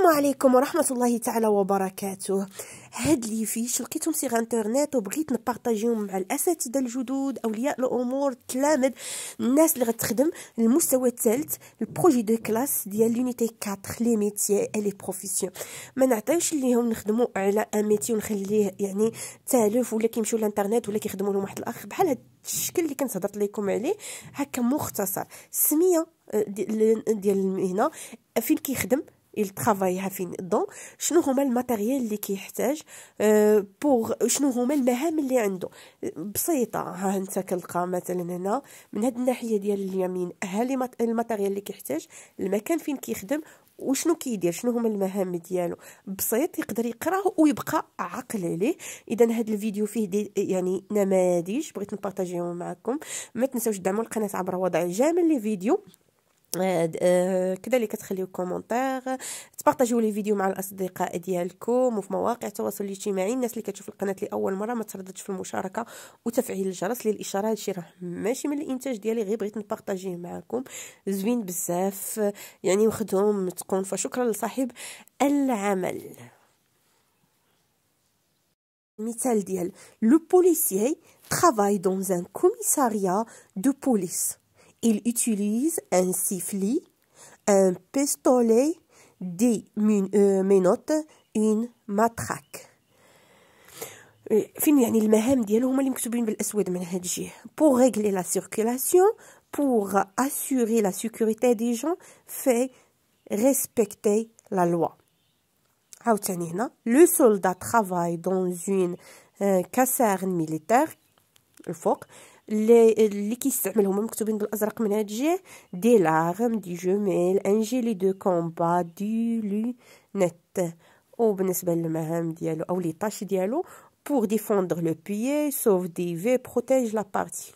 السلام عليكم ورحمة الله تعالى وبركاته هاد لي فيش لقيتهم سيغ انترنت وبغيت نبارطاجيهم مع الاساتذه الجدد اولياء الامور التلامذ الناس اللي غتخدم المستوى الثالث البروجي دو كلاس ديال لونيتي 4 لي ميتي لي بروفيسيون ما نعطيوش ليهم نخدموا على ان ميتي ونخليه يعني تالف ولا كيمشيو للانترنت ولا كيخدموا لهم واحد الاخ بحال هاد الشكل اللي كنت هضرت لكم عليه هكا مختصر السميه آه، ديال المهنه فين كيخدم يلترافايها فين dedans شنو هما الماتيريال اللي كيحتاج بوغ شنو هما المهام اللي عنده بسيطه ها انت كلقى مثلا هنا من هاد الناحيه ديال اليمين ها الماتيريال اللي كيحتاج المكان فين كيخدم وشنو كيدير شنو هما المهام ديالو بسيط يقدر يقراه ويبقى عاقل عليه اذا هاد الفيديو فيه دي يعني نماذج بغيت نبارطاجيهم معكم ما تنساوش تدعموا القناه عبر وضع جامع لي فيديو آه، آه، كذلك تخليو كومونتير تبارطاجيو لي فيديو مع الاصدقاء ديالكم وفي مواقع التواصل الاجتماعي الناس اللي كتشوف القناه لاول مره ما ترددش في المشاركه وتفعيل الجرس للاشاره هادشي راه ماشي من الانتاج ديالي غير بغيت نبارطاجيه معكم زوين بزاف يعني وخدهم تكون فشكرا لصاحب العمل المثال ديال لو بوليسيي travaille dans un commissariat de police Il utilise un sifflet, un pistolet, des euh, menottes, une matraque. E pour régler la circulation pour assurer la sécurité des gens fait respecter la loi hein? le soldat travaille dans une euh, caserne militaire الفوق les des larmes du Jumel un gilet de combat Du lunettes ou pour défendre le pied sauve des vêtements, protège la partie